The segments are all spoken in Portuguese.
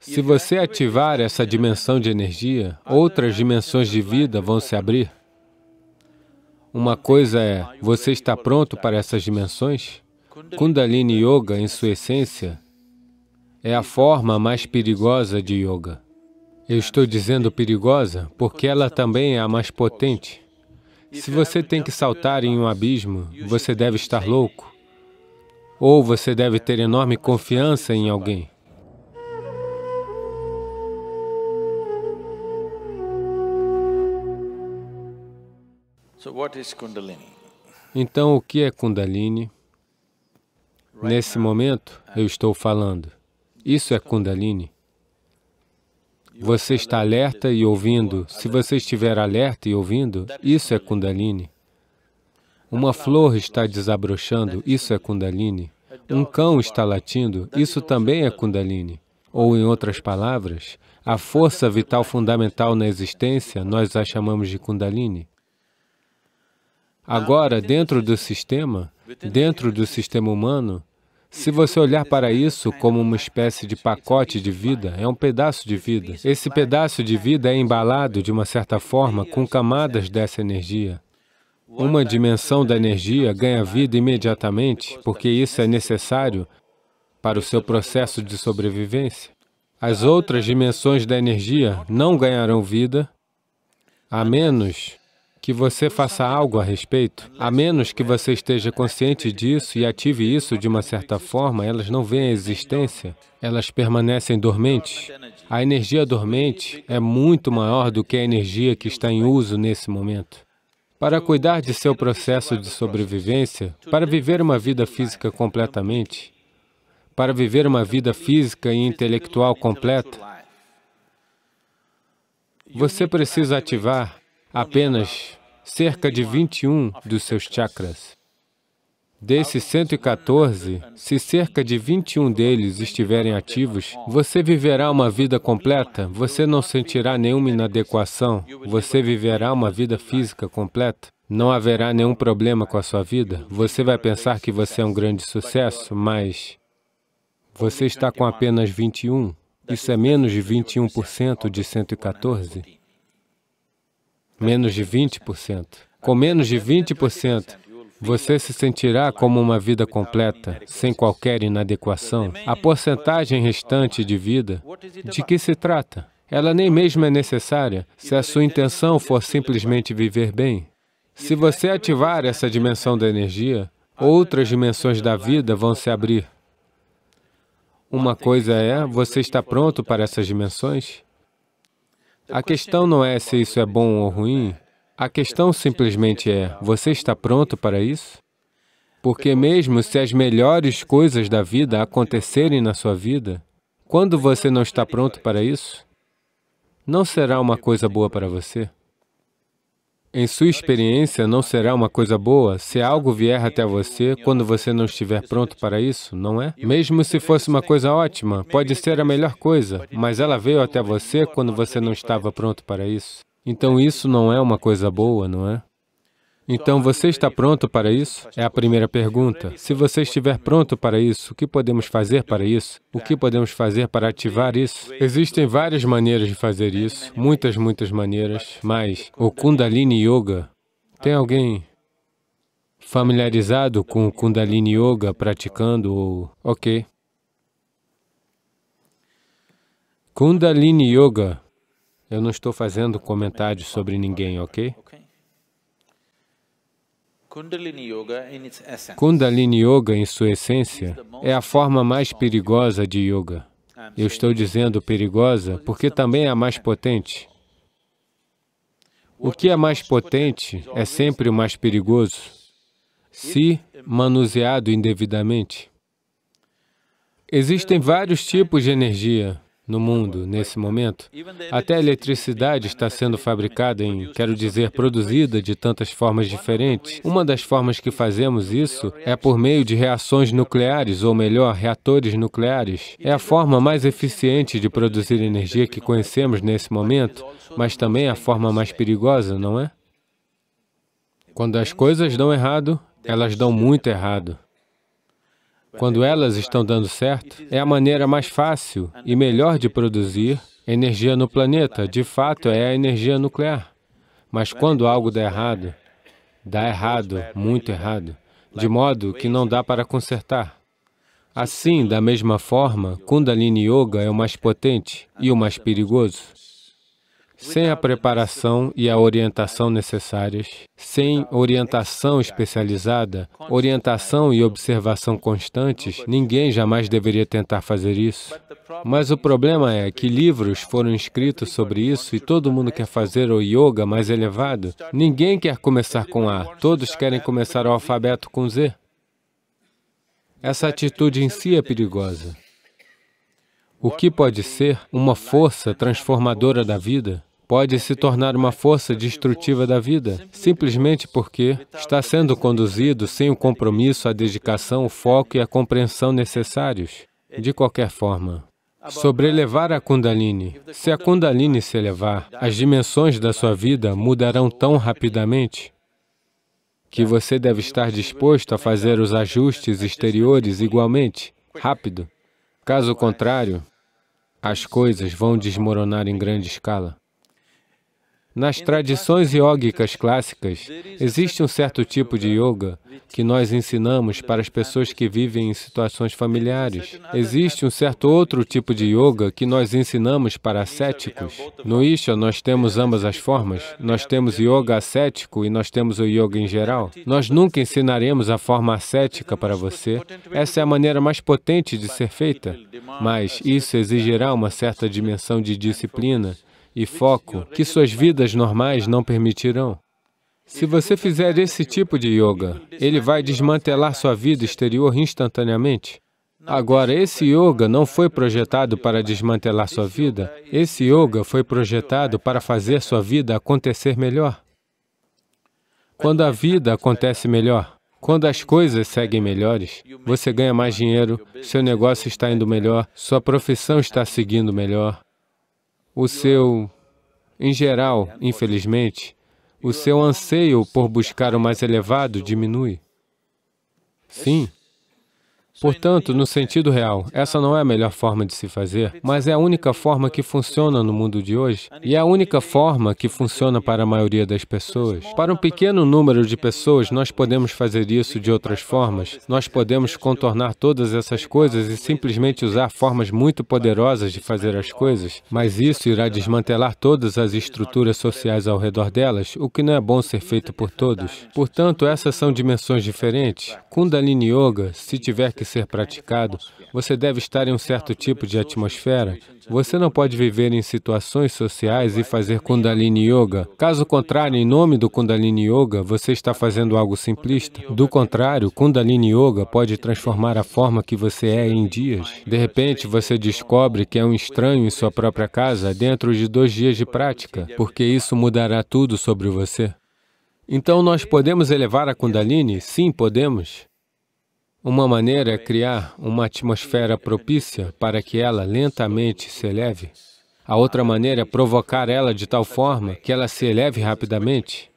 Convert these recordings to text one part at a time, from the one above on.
Se você ativar essa dimensão de energia, outras dimensões de vida vão se abrir. Uma coisa é, você está pronto para essas dimensões? Kundalini Yoga, em sua essência, é a forma mais perigosa de yoga. Eu estou dizendo perigosa porque ela também é a mais potente. Se você tem que saltar em um abismo, você deve estar louco. Ou você deve ter enorme confiança em alguém. Então, o que é Kundalini? Nesse momento, uh, eu estou falando. Isso é Kundalini. Você está alerta e ouvindo. Se você estiver alerta e ouvindo, isso é Kundalini. Uma flor está desabrochando, isso é Kundalini. Um cão está latindo, isso também é Kundalini. Ou, em outras palavras, a força vital fundamental na existência, nós a chamamos de Kundalini. Agora, dentro do sistema, dentro do sistema humano, se você olhar para isso como uma espécie de pacote de vida, é um pedaço de vida. Esse pedaço de vida é embalado, de uma certa forma, com camadas dessa energia. Uma dimensão da energia ganha vida imediatamente, porque isso é necessário para o seu processo de sobrevivência. As outras dimensões da energia não ganharão vida, a menos que você faça algo a respeito. A menos que você esteja consciente disso e ative isso de uma certa forma, elas não veem a existência, elas permanecem dormentes. A energia dormente é muito maior do que a energia que está em uso nesse momento. Para cuidar de seu processo de sobrevivência, para viver uma vida física completamente, para viver uma vida física e intelectual completa, você precisa ativar apenas cerca de 21 dos seus chakras. Desses 114, se cerca de 21 deles estiverem ativos, você viverá uma vida completa, você não sentirá nenhuma inadequação, você viverá uma vida física completa. Não haverá nenhum problema com a sua vida. Você vai pensar que você é um grande sucesso, mas você está com apenas 21. Isso é menos de 21% de 114 menos de 20%. Com menos de 20%, você se sentirá como uma vida completa, sem qualquer inadequação. A porcentagem restante de vida, de que se trata? Ela nem mesmo é necessária se a sua intenção for simplesmente viver bem. Se você ativar essa dimensão da energia, outras dimensões da vida vão se abrir. Uma coisa é, você está pronto para essas dimensões? A questão não é se isso é bom ou ruim, a questão simplesmente é, você está pronto para isso? Porque mesmo se as melhores coisas da vida acontecerem na sua vida, quando você não está pronto para isso, não será uma coisa boa para você. Em sua experiência, não será uma coisa boa se algo vier até você quando você não estiver pronto para isso, não é? Mesmo se fosse uma coisa ótima, pode ser a melhor coisa, mas ela veio até você quando você não estava pronto para isso. Então isso não é uma coisa boa, não é? Então, você está pronto para isso? É a primeira pergunta. Se você estiver pronto para isso, o que podemos fazer para isso? O que podemos fazer para ativar isso? Existem várias maneiras de fazer isso, muitas, muitas maneiras, mas o Kundalini Yoga, tem alguém familiarizado com o Kundalini Yoga, praticando ou... Ok. Kundalini Yoga, eu não estou fazendo comentários sobre ninguém, ok? Kundalini Yoga, em sua essência, é a forma mais perigosa de yoga. Eu estou dizendo perigosa porque também é a mais potente. O que é mais potente é sempre o mais perigoso, se manuseado indevidamente. Existem vários tipos de energia no mundo nesse momento. Até a eletricidade está sendo fabricada em, quero dizer, produzida de tantas formas diferentes. Uma das formas que fazemos isso é por meio de reações nucleares, ou melhor, reatores nucleares. É a forma mais eficiente de produzir energia que conhecemos nesse momento, mas também a forma mais perigosa, não é? Quando as coisas dão errado, elas dão muito errado. Quando elas estão dando certo, é a maneira mais fácil e melhor de produzir energia no planeta. De fato, é a energia nuclear. Mas quando algo dá errado, dá errado, muito errado, de modo que não dá para consertar. Assim, da mesma forma, Kundalini Yoga é o mais potente e o mais perigoso. Sem a preparação e a orientação necessárias, sem orientação especializada, orientação e observação constantes, ninguém jamais deveria tentar fazer isso. Mas o problema é que livros foram escritos sobre isso e todo mundo quer fazer o yoga mais elevado. Ninguém quer começar com A, todos querem começar o alfabeto com Z. Essa atitude em si é perigosa. O que pode ser uma força transformadora da vida? pode se tornar uma força destrutiva da vida, simplesmente porque está sendo conduzido sem o compromisso, a dedicação, o foco e a compreensão necessários. De qualquer forma, sobrelevar a Kundalini. Se a Kundalini se elevar, as dimensões da sua vida mudarão tão rapidamente que você deve estar disposto a fazer os ajustes exteriores igualmente, rápido. Caso contrário, as coisas vão desmoronar em grande escala. Nas tradições iógicas clássicas, existe um certo tipo de yoga que nós ensinamos para as pessoas que vivem em situações familiares. Existe um certo outro tipo de yoga que nós ensinamos para ascéticos. No Isha, nós temos ambas as formas. Nós temos yoga ascético e nós temos o yoga em geral. Nós nunca ensinaremos a forma ascética para você. Essa é a maneira mais potente de ser feita, mas isso exigirá uma certa dimensão de né? disciplina e foco que suas vidas normais não permitirão. Se você fizer esse tipo de yoga, ele vai desmantelar sua vida exterior instantaneamente. Agora, esse yoga não foi projetado para desmantelar sua vida. Esse yoga foi projetado para fazer sua vida acontecer melhor. Quando a vida acontece melhor, quando as coisas seguem melhores, você ganha mais dinheiro, seu negócio está indo melhor, sua profissão está seguindo melhor, o seu, em geral, infelizmente, o seu anseio por buscar o mais elevado diminui. Sim, Portanto, no sentido real, essa não é a melhor forma de se fazer, mas é a única forma que funciona no mundo de hoje e é a única forma que funciona para a maioria das pessoas. Para um pequeno número de pessoas, nós podemos fazer isso de outras formas. Nós podemos contornar todas essas coisas e simplesmente usar formas muito poderosas de fazer as coisas, mas isso irá desmantelar todas as estruturas sociais ao redor delas, o que não é bom ser feito por todos. Portanto, essas são dimensões diferentes. Kundalini Yoga, se tiver que ser praticado, você deve estar em um certo tipo de atmosfera. Você não pode viver em situações sociais e fazer Kundalini Yoga. Caso contrário, em nome do Kundalini Yoga, você está fazendo algo simplista. Do contrário, Kundalini Yoga pode transformar a forma que você é em dias. De repente, você descobre que é um estranho em sua própria casa dentro de dois dias de prática, porque isso mudará tudo sobre você. Então, nós podemos elevar a Kundalini? Sim, podemos. Uma maneira é criar uma atmosfera propícia para que ela lentamente se eleve. A outra maneira é provocar ela de tal forma que ela se eleve rapidamente.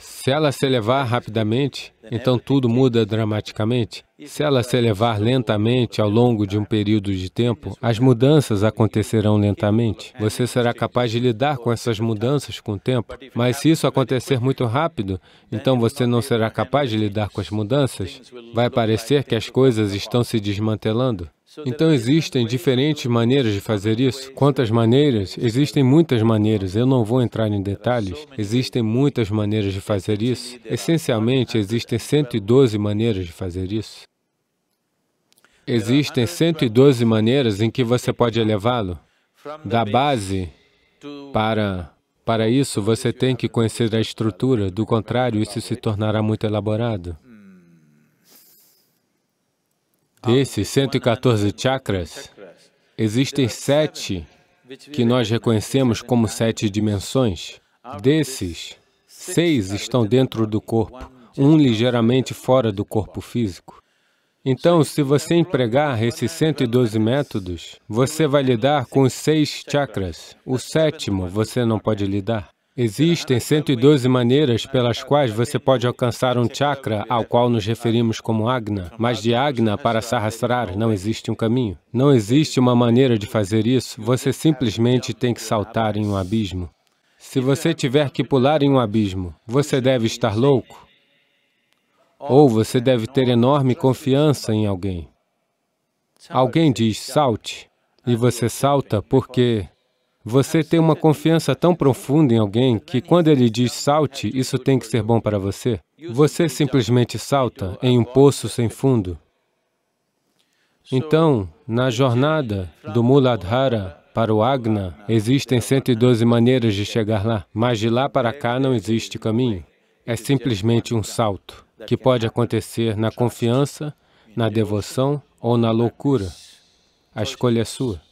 Se ela se elevar rapidamente, então tudo muda dramaticamente. Se ela se elevar lentamente ao longo de um período de tempo, as mudanças acontecerão lentamente. Você será capaz de lidar com essas mudanças com o tempo. Mas se isso acontecer muito rápido, então você não será capaz de lidar com as mudanças. Vai parecer que as coisas estão se desmantelando. Então tá existem diferentes então maneiras de fazer isso. Quantas maneiras? Existem muitas maneiras. Eu não vou entrar em detalhes. Existem muitas maneiras de é fazer isso. Essencialmente, existem 112 maneiras de fazer isso. Existem 112 maneiras em que você pode elevá-lo. Da base para... Para isso, você tem que conhecer a estrutura, do contrário, isso se tornará muito elaborado. Desses 114 chakras, existem sete que nós reconhecemos como sete dimensões. Desses, seis estão dentro do corpo, um ligeiramente fora do corpo físico. Então, se você empregar esses 112 métodos, você vai lidar com os seis chakras. O sétimo você não pode lidar. Existem 112 maneiras pelas quais você pode alcançar um chakra ao qual nos referimos como Agna, mas de Agna para Sahasrara não existe um caminho. Não existe uma maneira de fazer isso, você simplesmente tem que saltar em um abismo. Se você tiver que pular em um abismo, você deve estar louco. Ou você deve ter enorme confiança em alguém. Alguém diz, salte, e você salta porque você tem uma confiança tão profunda em alguém que quando ele diz salte, isso tem que ser bom para você. Você simplesmente salta em um poço sem fundo. Então, na jornada do Muladhara para o Agna, existem 112 maneiras de chegar lá, mas de lá para cá não existe caminho. É simplesmente um salto, que pode acontecer na confiança, na devoção ou na loucura. A escolha é sua.